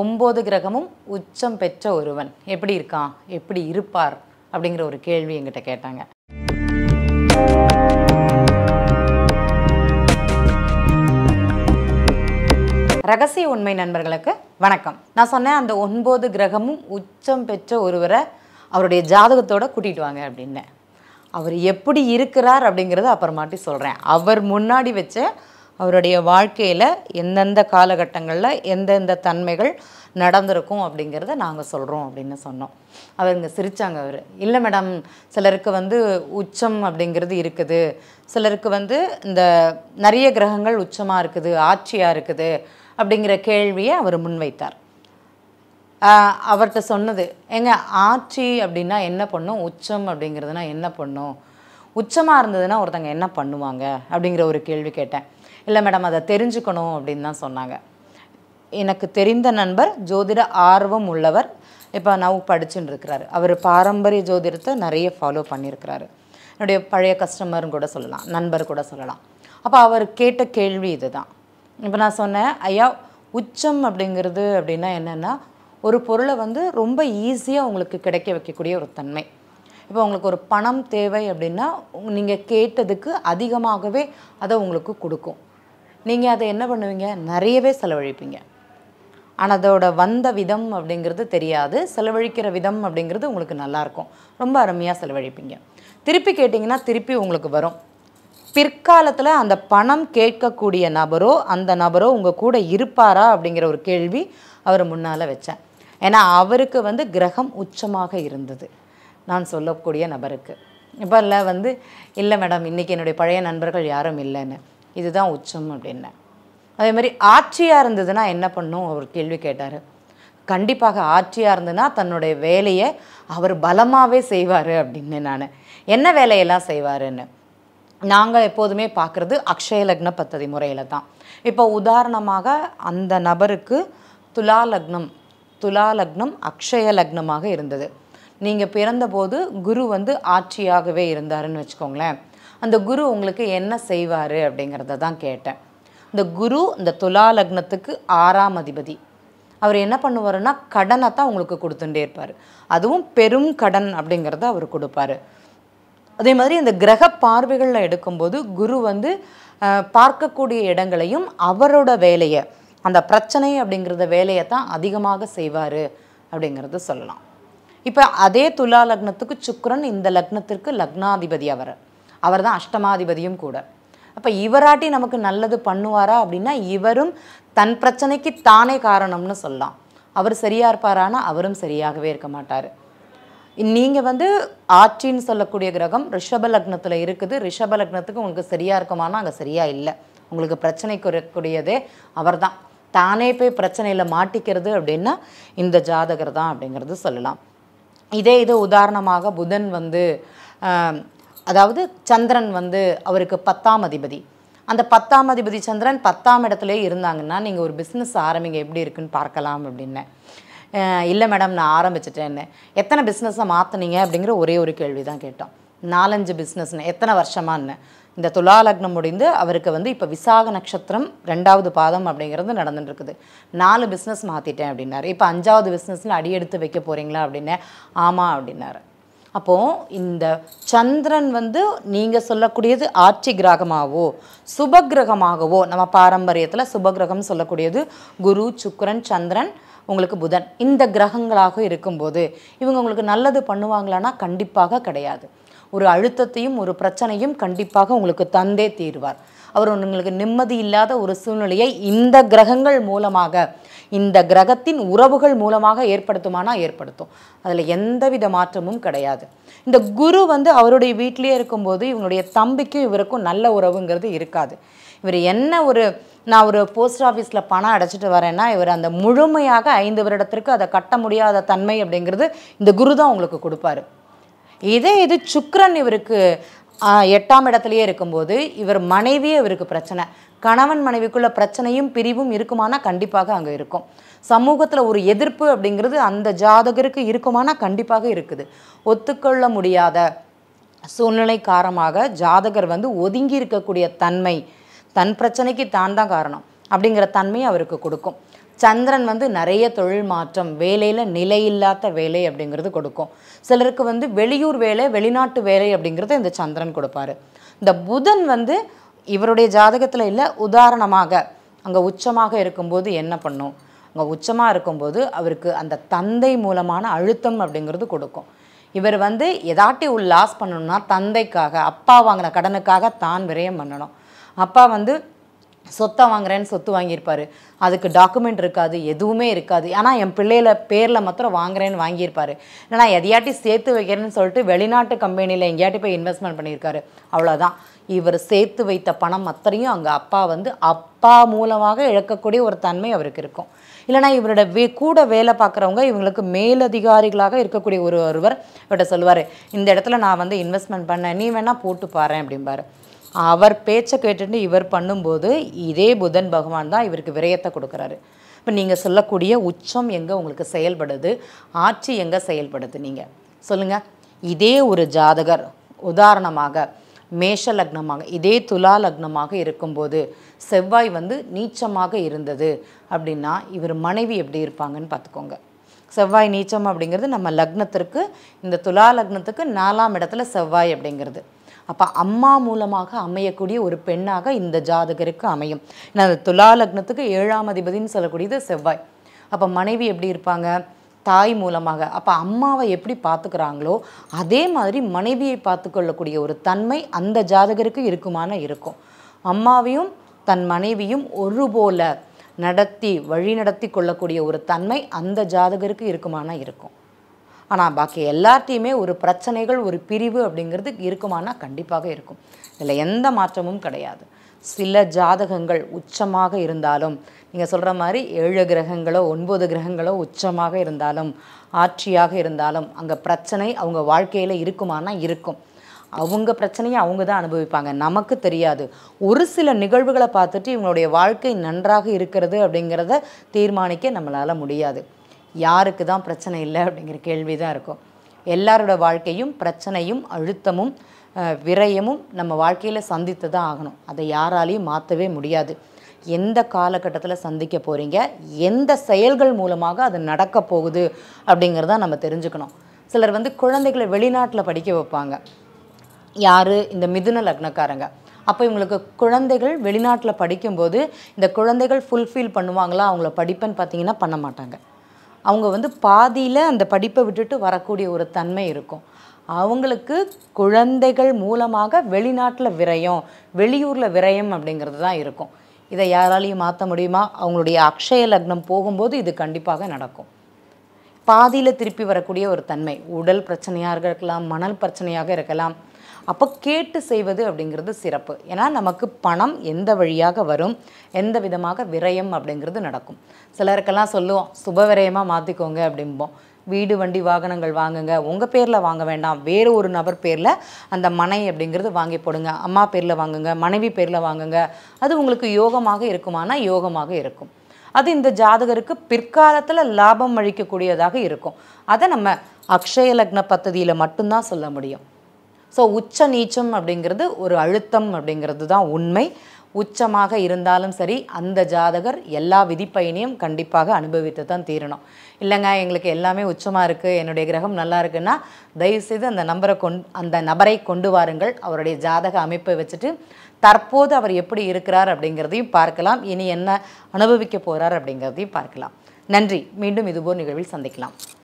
ஒம்பது கிரகமும் உச்சம் பெற்ற ஒருவன் எப்படி இருக்கான் எப்படி இருப்பார் அப்படிங்கிற ஒரு கேள்வி எங்கிட்ட கேட்டாங்க ரகசிய உண்மை நண்பர்களுக்கு வணக்கம் நான் சொன்னேன் அந்த ஒன்பது கிரகமும் உச்சம் பெற்ற ஒருவரை அவருடைய ஜாதகத்தோட கூட்டிட்டு வாங்க அப்படின்னேன் அவர் எப்படி இருக்கிறார் அப்படிங்கிறத அப்புறமாட்டி சொல்கிறேன் அவர் முன்னாடி வச்ச அவருடைய வாழ்க்கையில் எந்தெந்த காலகட்டங்களில் எந்தெந்த தன்மைகள் நடந்திருக்கும் அப்படிங்கிறத நாங்கள் சொல்கிறோம் அப்படின்னு சொன்னோம் இங்கே சிரித்தாங்க அவர் இல்லை மேடம் சிலருக்கு வந்து உச்சம் அப்படிங்கிறது இருக்குது சிலருக்கு வந்து இந்த நிறைய கிரகங்கள் உச்சமாக இருக்குது ஆட்சியாக இருக்குது அப்படிங்கிற கேள்வியை அவர் முன்வைத்தார் அவர்கிட்ட சொன்னது எங்க ஆட்சி அப்படின்னா என்ன பண்ணும் உச்சம் அப்படிங்கிறதுனா என்ன பண்ணும் உச்சமாக இருந்ததுன்னா ஒருத்தங்க என்ன பண்ணுவாங்க அப்படிங்கிற ஒரு கேள்வி கேட்டேன் இல்லை மேடம் அதை தெரிஞ்சுக்கணும் அப்படின்னு தான் சொன்னாங்க எனக்கு தெரிந்த நண்பர் ஜோதிட ஆர்வம் உள்ளவர் இப்போ நான் படிச்சுட்டு இருக்கிறாரு அவர் பாரம்பரிய ஜோதிடத்தை நிறைய ஃபாலோ பண்ணியிருக்கிறாரு என்னுடைய பழைய கஸ்டமர்னு கூட சொல்லலாம் நண்பர் கூட சொல்லலாம் அப்போ அவர் கேட்ட கேள்வி இது தான் இப்போ நான் சொன்னேன் ஐயா உச்சம் அப்படிங்கிறது அப்படின்னா என்னென்னா ஒரு பொருளை வந்து ரொம்ப ஈஸியாக உங்களுக்கு கிடைக்க வைக்கக்கூடிய ஒரு தன்மை இப்போ உங்களுக்கு ஒரு பணம் தேவை அப்படின்னா நீங்கள் கேட்டதுக்கு அதிகமாகவே அதை உங்களுக்கு கொடுக்கும் நீங்கள் அதை என்ன பண்ணுவீங்க நிறையவே செலவழிப்பீங்க ஆனால் அதோட வந்த விதம் அப்படிங்கிறது தெரியாது செலவழிக்கிற விதம் அப்படிங்கிறது உங்களுக்கு நல்லாயிருக்கும் ரொம்ப அருமையாக செலவழிப்பீங்க திருப்பி கேட்டிங்கன்னா திருப்பி உங்களுக்கு வரும் பிற்காலத்தில் அந்த பணம் கேட்கக்கூடிய நபரோ அந்த நபரோ உங்கள் கூட இருப்பாரா அப்படிங்கிற ஒரு கேள்வி அவர் முன்னால் வச்சேன் ஏன்னா அவருக்கு வந்து கிரகம் உச்சமாக இருந்தது நான் சொல்லக்கூடிய நபருக்கு இப்போ இல்லை வந்து இல்லை மேடம் இன்றைக்கி என்னுடைய பழைய நண்பர்கள் யாரும் இல்லைன்னு இதுதான் உச்சம் அப்படின்னேன் அதே மாதிரி ஆட்சியாக இருந்ததுன்னா என்ன பண்ணும் அவர் கேள்வி கேட்டார் கண்டிப்பாக ஆட்சியாக இருந்ததுன்னா தன்னுடைய வேலையை அவர் பலமாகவே செய்வார் அப்படின்னு நான் என்ன வேலையெல்லாம் செய்வாருன்னு நாங்கள் எப்போதுமே பார்க்குறது அக்ஷய லக்ன பத்ததி முறையில் தான் இப்போ உதாரணமாக அந்த நபருக்கு துலா லக்னம் துலா லக்னம் அக்ஷய லக்னமாக இருந்தது நீங்கள் பிறந்தபோது குரு வந்து ஆட்சியாகவே இருந்தாருன்னு வச்சுக்கோங்களேன் அந்த குரு உங்களுக்கு என்ன செய்வார் அப்படிங்கிறத தான் கேட்டேன் இந்த குரு இந்த துலா லக்னத்துக்கு ஆறாம் அதிபதி அவர் என்ன பண்ணுவாருன்னா கடனை தான் உங்களுக்கு கொடுத்துட்டே இருப்பார் அதுவும் பெரும் கடன் அப்படிங்கிறத அவர் கொடுப்பார் அதே மாதிரி இந்த கிரக பார்வைகளில் எடுக்கும்போது குரு வந்து பார்க்கக்கூடிய இடங்களையும் அவரோட வேலையை அந்த பிரச்சனை அப்படிங்கிறத வேலையை தான் அதிகமாக செய்வார் அப்படிங்கிறது சொல்லலாம் இப்போ அதே துலா லக்னத்துக்கு சுக்கரன் இந்த லக்னத்திற்கு லக்னாதிபதி அவர் அவர் தான் அஷ்டமாதிபதியும் கூட அப்போ இவராட்டி நமக்கு நல்லது பண்ணுவாரா அப்படின்னா இவரும் தன் பிரச்சனைக்கு தானே காரணம்னு சொல்லலாம் அவர் சரியாக இருப்பாரானா அவரும் சரியாகவே இருக்க மாட்டார் நீங்கள் வந்து ஆட்சின்னு சொல்லக்கூடிய கிரகம் ரிஷப லக்னத்தில் இருக்குது ரிஷப லக்னத்துக்கு உங்களுக்கு சரியாக இருக்குமானா அங்கே சரியாக இல்லை உங்களுக்கு பிரச்சனைக்கு இருக்கக்கூடியதே அவர் தான் தானே போய் பிரச்சனையில் மாட்டிக்கிறது அப்படின்னா இந்த ஜாதகர் தான் அப்படிங்கிறது சொல்லலாம் இதே இது உதாரணமாக புதன் வந்து அதாவது சந்திரன் வந்து அவருக்கு பத்தாம் அதிபதி அந்த பத்தாம் அதிபதி சந்திரன் பத்தாம் இடத்துலே இருந்தாங்கன்னா நீங்கள் ஒரு பிஸ்னஸ் ஆரம்பிங்க எப்படி இருக்குன்னு பார்க்கலாம் அப்படின்னேன் இல்லை மேடம் நான் ஆரம்பிச்சிட்டேன்னு எத்தனை பிஸ்னஸை மாற்றினீங்க அப்படிங்கிற ஒரே ஒரு கேள்வி தான் கேட்டோம் நாலஞ்சு பிஸ்னஸ்னு எத்தனை வருஷமானு இந்த துலாலக்னம் முடிந்து அவருக்கு வந்து இப்போ விசாக நட்சத்திரம் ரெண்டாவது பாதம் அப்படிங்கிறது இருக்குது நாலு பிஸ்னஸ் மாற்றிட்டேன் அப்படின்னாரு இப்போ அஞ்சாவது பிஸ்னஸில் அடியெடுத்து வைக்க போகிறீங்களா அப்படின்னு ஆமாம் அப்படின்னாரு அப்போது இந்த சந்திரன் வந்து நீங்கள் சொல்லக்கூடியது ஆட்சி கிரகமாகவோ சுபகிரகமாகவோ நம்ம பாரம்பரியத்தில் சுபகிரகம் சொல்லக்கூடியது குரு சுக்கரன் சந்திரன் உங்களுக்கு புதன் இந்த கிரகங்களாக இருக்கும்போது இவங்க உங்களுக்கு நல்லது பண்ணுவாங்களான்னா கண்டிப்பாக கிடையாது ஒரு அழுத்தத்தையும் ஒரு பிரச்சனையும் கண்டிப்பாக உங்களுக்கு தந்தே தீர்வார் அவர் உங்களுக்கு நிம்மதி இல்லாத ஒரு சூழ்நிலையை இந்த கிரகங்கள் மூலமாக இந்த கிரகத்தின் உறவுகள் மூலமாக ஏற்படுத்துமானா ஏற்படுத்தும் அதில் எந்தவித மாற்றமும் கிடையாது இந்த குரு வந்து அவருடைய வீட்டிலேயே இருக்கும்போது இவங்களுடைய தம்பிக்கும் இவருக்கும் நல்ல உறவுங்கிறது இருக்காது இவர் என்ன ஒரு நான் ஒரு போஸ்ட் ஆஃபீஸில் பணம் அடைச்சிட்டு வரேன்னா இவர் அந்த முழுமையாக ஐந்து வருடத்திற்கு அதை கட்ட முடியாத தன்மை அப்படிங்கிறது இந்த குரு தான் உங்களுக்கு கொடுப்பாரு இதே இது சுக்ரன் இவருக்கு எட்டாம் இடத்துலையே இருக்கும்போது இவர் மனைவியே இவருக்கு பிரச்சனை கணவன் மனைவிக்குள்ள பிரச்சனையும் பிரிவும் இருக்குமானா கண்டிப்பாக அங்கே இருக்கும் சமூகத்தில் ஒரு எதிர்ப்பு அப்படிங்கிறது அந்த ஜாதகருக்கு இருக்குமானா கண்டிப்பாக இருக்குது ஒத்துக்கொள்ள முடியாத சூழ்நிலை காரணமாக ஜாதகர் வந்து ஒதுங்கி இருக்கக்கூடிய தன்மை தன் பிரச்சனைக்கு தான் தான் காரணம் அப்படிங்கிற தன்மையை அவருக்கு கொடுக்கும் சந்திரன் வந்து நிறைய தொழில் மாற்றம் வேலையில் நிலையில்லாத வேலை அப்படிங்கிறது கொடுக்கும் சிலருக்கு வந்து வெளியூர் வேலை வெளிநாட்டு வேலை அப்படிங்கிறத இந்த சந்திரன் கொடுப்பார் இந்த புதன் வந்து இவருடைய ஜாதகத்தில் இல்லை உதாரணமாக அங்கே உச்சமாக இருக்கும்போது என்ன பண்ணும் அங்கே உச்சமாக இருக்கும்போது அவருக்கு அந்த தந்தை மூலமான அழுத்தம் அப்படிங்கிறது கொடுக்கும் இவர் வந்து எதாட்டி உள் லாஸ் பண்ணணும்னா தந்தைக்காக அப்பா வாங்கின கடனுக்காக தான் விரயம் பண்ணணும் அப்பா வந்து சொத்தை வாங்குறேன்னு சொத்து வாங்கியிருப்பார் அதுக்கு டாக்குமெண்ட் இருக்காது எதுவுமே இருக்காது ஆனால் என் பிள்ளையில பேரில் மாத்திரம் வாங்குறேன்னு வாங்கியிருப்பார் ஏன்னா எதையாட்டி சேர்த்து வைக்கிறேன்னு சொல்லிட்டு வெளிநாட்டு கம்பெனியில் எங்கேயாட்டி போய் இன்வெஸ்ட்மெண்ட் பண்ணியிருக்காரு அவ்வளோதான் இவர் சேர்த்து வைத்த பணம் அத்தனையும் அங்கே அப்பா வந்து அப்பா மூலமாக இழக்கக்கூடிய ஒரு தன்மை அவருக்கு இருக்கும் இல்லைனா இவரோட வே கூட வேலை பார்க்குறவங்க இவங்களுக்கு மேலதிகாரிகளாக இருக்கக்கூடிய ஒரு ஒருவர் இவர்கிட்ட சொல்லுவார் இந்த இடத்துல நான் வந்து இன்வெஸ்ட்மெண்ட் பண்ணேன் நீ வேணால் போட்டு பாரு அப்படிம்பாரு அவர் பேச்சை கேட்டுட்டு இவர் பண்ணும்போது இதே புதன் பகவான் தான் இவருக்கு விரயத்தை கொடுக்குறாரு இப்போ நீங்கள் சொல்லக்கூடிய உச்சம் எங்கே உங்களுக்கு செயல்படுது ஆட்சி எங்கே செயல்படுது நீங்கள் சொல்லுங்கள் இதே ஒரு ஜாதகர் உதாரணமாக மேஷ லக்னமாக இதே துலா லக்னமாக இருக்கும்போது செவ்வாய் வந்து நீச்சமாக இருந்தது அப்படின்னா இவர் மனைவி எப்படி இருப்பாங்கன்னு பார்த்துக்கோங்க செவ்வாய் நீச்சம் அப்படிங்கிறது நம்ம லக்னத்திற்கு இந்த துலா லக்னத்துக்கு நாலாம் இடத்துல செவ்வாய் அப்படிங்கிறது அப்போ அம்மா மூலமாக அமையக்கூடிய ஒரு பெண்ணாக இந்த ஜாதகருக்கு அமையும் ஏன்னா துலா லக்னத்துக்கு ஏழாம் அதிபதினு சொல்லக்கூடியது செவ்வாய் அப்போ மனைவி எப்படி இருப்பாங்க தாய் மூலமாக அப்போ அம்மாவை எப்படி பார்த்துக்கிறாங்களோ அதே மாதிரி மனைவியை பார்த்துக்கொள்ளக்கூடிய ஒரு தன்மை அந்த ஜாதகருக்கு இருக்குமான இருக்கும் அம்மாவையும் தன் மனைவியும் ஒரு போல நடத்தி வழி நடத்தி கொள்ளக்கூடிய ஒரு தன்மை அந்த ஜாதகருக்கு இருக்குமான இருக்கும் ஆனால் பாக்கி எல்லார்ட்டையுமே ஒரு பிரச்சனைகள் ஒரு பிரிவு அப்படிங்கிறது இருக்குமானா கண்டிப்பாக இருக்கும் இதில் எந்த மாற்றமும் கிடையாது சில ஜாதகங்கள் உச்சமாக இருந்தாலும் நீங்கள் சொல்கிற மாதிரி ஏழு கிரகங்களோ ஒன்பது கிரகங்களோ உச்சமாக இருந்தாலும் ஆட்சியாக இருந்தாலும் அங்கே பிரச்சனை அவங்க வாழ்க்கையில் இருக்குமானா இருக்கும் அவங்க பிரச்சனையை அவங்க தான் அனுபவிப்பாங்க நமக்கு தெரியாது ஒரு சில நிகழ்வுகளை பார்த்துட்டு இவங்களுடைய வாழ்க்கை நன்றாக இருக்கிறது அப்படிங்கிறத தீர்மானிக்க நம்மளால் முடியாது யாருக்கு தான் பிரச்சனை இல்லை அப்படிங்கிற கேள்வி தான் இருக்கும் எல்லாரோட வாழ்க்கையும் பிரச்சனையும் அழுத்தமும் விரயமும் நம்ம வாழ்க்கையில் சந்தித்து தான் ஆகணும் அதை யாராலையும் மாற்றவே முடியாது எந்த காலகட்டத்தில் சந்திக்க போகிறீங்க எந்த செயல்கள் மூலமாக அது நடக்க போகுது அப்படிங்கிறத நம்ம தெரிஞ்சுக்கணும் சிலர் வந்து குழந்தைகளை வெளிநாட்டில் படிக்க வைப்பாங்க யார் இந்த மிதுன லக்னக்காரங்க அப்போ இவங்களுக்கு குழந்தைகள் வெளிநாட்டில் படிக்கும்போது இந்த குழந்தைகள் ஃபுல்ஃபில் பண்ணுவாங்களா அவங்கள படிப்பேன்னு பார்த்தீங்கன்னா பண்ண மாட்டாங்க அவங்க வந்து பாதியில் அந்த படிப்பை விட்டுட்டு வரக்கூடிய ஒரு தன்மை இருக்கும் அவங்களுக்கு குழந்தைகள் மூலமாக வெளிநாட்டில் விரயம் வெளியூரில் விரயம் அப்படிங்கிறது தான் இருக்கும் இதை யாராலையும் மாற்ற முடியுமா அவங்களுடைய அக்ஷய லக்னம் போகும்போது இது கண்டிப்பாக நடக்கும் பாதியில் திருப்பி வரக்கூடிய ஒரு தன்மை உடல் பிரச்சனையாக இருக்கலாம் மணல் பிரச்சனையாக இருக்கலாம் அப்போ கேட்டு செய்வது அப்படிங்கிறது சிறப்பு ஏன்னா நமக்கு பணம் எந்த வழியாக வரும் எந்த விதமாக விரயம் அப்படிங்கிறது நடக்கும் சிலருக்கெல்லாம் சொல்லுவோம் சுப விரயமாக மாற்றிக்கோங்க அப்படிம்போம் வீடு வண்டி வாகனங்கள் வாங்குங்க உங்கள் பேரில் வாங்க வேண்டாம் வேறு ஒரு நபர் பேரில் அந்த மனை அப்படிங்கிறது வாங்கி போடுங்க அம்மா பேரில் வாங்குங்க மனைவி பேரில் வாங்குங்க அது உங்களுக்கு யோகமாக இருக்குமானா யோகமாக இருக்கும் அது இந்த ஜாதகருக்கு பிற்காலத்தில் லாபம் அளிக்கக்கூடியதாக இருக்கும் அதை நம்ம அக்ஷய லக்ன பத்ததியில் மட்டும்தான் சொல்ல முடியும் ஸோ உச்ச நீச்சம் அப்படிங்கிறது ஒரு அழுத்தம் அப்படிங்கிறது தான் உண்மை உச்சமாக இருந்தாலும் சரி அந்த ஜாதகர் எல்லா விதிப்பயனையும் கண்டிப்பாக அனுபவித்து தான் தீரணும் இல்லைங்க எங்களுக்கு எல்லாமே உச்சமாக இருக்குது என்னுடைய கிரகம் நல்லா இருக்குன்னா தயவுசெய்து அந்த நம்பரை கொண் அந்த நபரை கொண்டு வாருங்கள் அவருடைய ஜாதக அமைப்பை வச்சுட்டு தற்போது அவர் எப்படி இருக்கிறார் அப்படிங்கிறதையும் பார்க்கலாம் இனி என்ன அனுபவிக்க போகிறார் அப்படிங்கிறதையும் பார்க்கலாம் நன்றி மீண்டும் இதுபோல் நிகழ்வில் சந்திக்கலாம்